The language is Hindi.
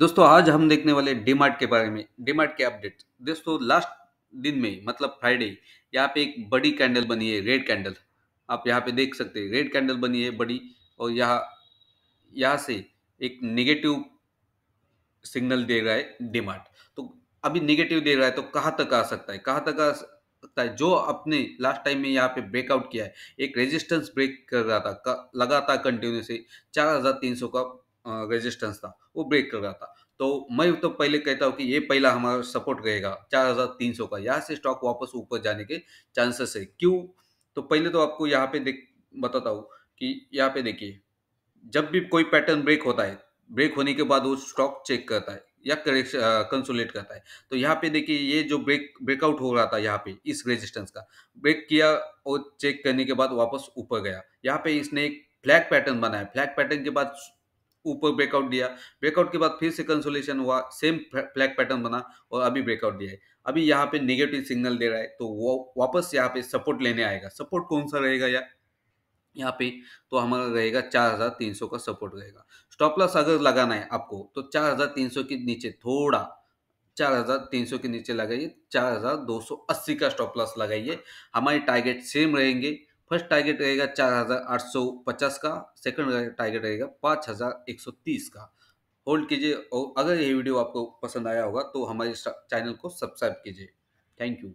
दोस्तों आज हम देखने वाले डीमार्ट के बारे में डीमार्ट के अपडेट दोस्तों लास्ट दिन में मतलब फ्राइडे यहाँ पे एक बड़ी कैंडल बनी है रेड कैंडल आप यहाँ पे देख सकते हैं रेड कैंडल बनी है बड़ी और यहाँ यहाँ से एक नेगेटिव सिग्नल दे रहा है डीमार्ट तो अभी नेगेटिव दे रहा है तो कहाँ तक आ सकता है कहाँ तक आ सकता है जो अपने लास्ट टाइम में यहाँ पे ब्रेकआउट किया है एक रेजिस्टेंस ब्रेक कर रहा था लगातार कंटिन्यू से चार हजार तीन सौ का रेजिस्टेंस था वो ब्रेक कर रहा था तो मैं तो पहले कहता हूँ कि ये पहला हमारा सपोर्ट रहेगा चार हज़ार तीन सौ का यहाँ से स्टॉक वापस ऊपर जाने के चांसेस है क्यों तो पहले तो आपको यहाँ पे देख बताता हूँ कि यहाँ पे देखिए जब भी कोई पैटर्न ब्रेक होता है ब्रेक होने के बाद वो स्टॉक चेक करता है या करेक्शन कंसोलेट करता है तो यहाँ पे देखिए ये जो ब्रेक ब्रेकआउट हो रहा था यहाँ पे इस रेजिस्टेंस का ब्रेक किया और चेक करने के बाद वापस ऊपर गया यहाँ पे इसने एक फ्लैग पैटर्न बनाया फ्लैग पैटर्न के बाद ऊपर ब्रेकआउट दिया ब्रेकआउट के बाद फिर से कंसोलेशन हुआ सेम फ्लैग पैटर्न बना और अभी ब्रेकआउट दिया है अभी यहाँ पे नेगेटिव सिग्नल दे रहा है तो वो वापस यहाँ पे सपोर्ट लेने आएगा सपोर्ट कौन सा रहेगा या यहाँ पे तो हमारा रहेगा 4,300 का सपोर्ट रहेगा स्टॉप लॉस अगर लगाना है आपको तो 4,300 के नीचे थोड़ा 4,300 के नीचे लगाइए 4,280 का स्टॉप लॉस लगाइए हमारे टारगेट सेम रहेंगे फर्स्ट टारगेट रहेगा चार हज़ार आठ सौ पचास का सेकंड टारगेट रहेगा पाँच हज़ार एक सौ तीस का होल्ड कीजिए और अगर ये वीडियो आपको पसंद आया होगा तो हमारे चैनल को सब्सक्राइब कीजिए थैंक यू